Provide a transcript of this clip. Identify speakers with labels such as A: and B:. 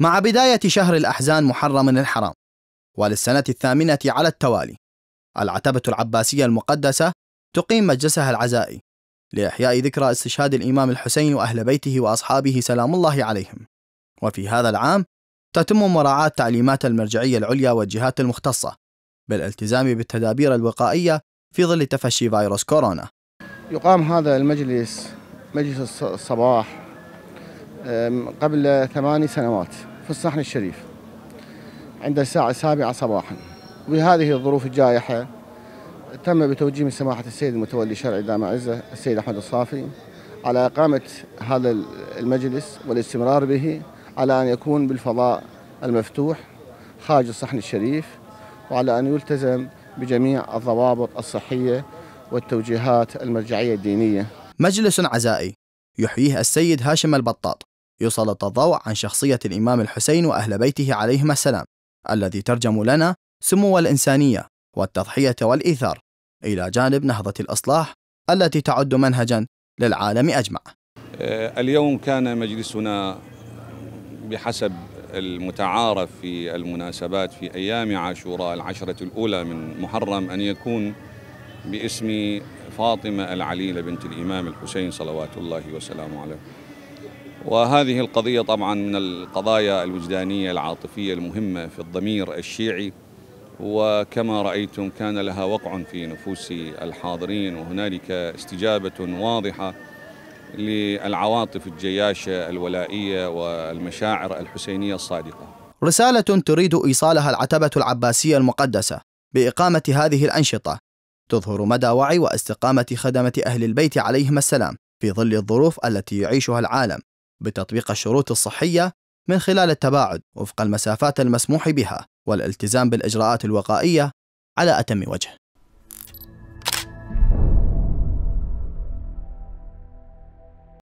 A: مع بداية شهر الأحزان محرم الحرام وللسنة الثامنة على التوالي العتبة العباسية المقدسة تقيم مجلسها العزائي لإحياء ذكرى استشهاد الإمام الحسين وأهل بيته وأصحابه سلام الله عليهم وفي هذا العام تتم مراعاة تعليمات المرجعية العليا والجهات المختصة بالالتزام بالتدابير الوقائية في ظل تفشي فيروس كورونا
B: يقام هذا المجلس مجلس الصباح قبل ثماني سنوات في الصحن الشريف عند الساعة السابعة صباحا وبهذه الظروف الجائحة تم بتوجيه من سماحة السيد المتولي شرعي دام عزة السيد أحمد الصافي على إقامة هذا المجلس والاستمرار به على أن يكون بالفضاء المفتوح خارج الصحن الشريف وعلى أن يلتزم
A: بجميع الضوابط الصحية والتوجيهات المرجعية الدينية مجلس عزائي يحييه السيد هاشم البطاط يسلط الضوء عن شخصية الإمام الحسين وأهل بيته عليهما السلام الذي ترجم لنا سمو الإنسانية والتضحية والإيثار إلى جانب نهضة الإصلاح التي تعد منهجا للعالم أجمع
C: آه، اليوم كان مجلسنا بحسب المتعارف في المناسبات في أيام عاشوراء العشرة الأولى من محرم أن يكون باسم فاطمة العليلة بنت الإمام الحسين صلوات الله وسلامه عليه وهذه القضية طبعا من القضايا الوجدانية العاطفية المهمة في الضمير الشيعي وكما رأيتم كان لها وقع في نفوس الحاضرين وهنالك استجابة واضحة للعواطف الجياشة الولائية والمشاعر الحسينية الصادقة
A: رسالة تريد إيصالها العتبة العباسية المقدسة بإقامة هذه الأنشطة تظهر مدى وعي واستقامة خدمة أهل البيت عليهم السلام في ظل الظروف التي يعيشها العالم بتطبيق الشروط الصحية من خلال التباعد وفق المسافات المسموح بها والالتزام بالإجراءات الوقائية على أتم وجه